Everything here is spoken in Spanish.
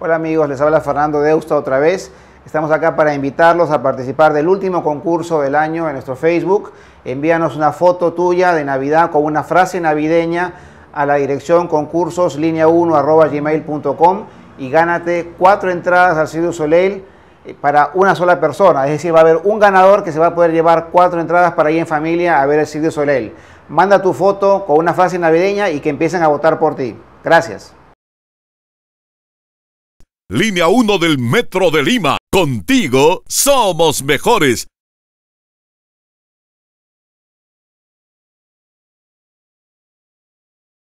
Hola amigos, les habla Fernando Deusta otra vez. Estamos acá para invitarlos a participar del último concurso del año en nuestro Facebook. Envíanos una foto tuya de Navidad con una frase navideña a la dirección concursoslinea 1 y gánate cuatro entradas al Cirque Soleil eh, para una sola persona. Es decir, va a haber un ganador que se va a poder llevar cuatro entradas para ir en familia a ver el Cirque Soleil. Manda tu foto con una frase navideña y que empiecen a votar por ti. Gracias. Línea 1 del Metro de Lima. Contigo somos mejores.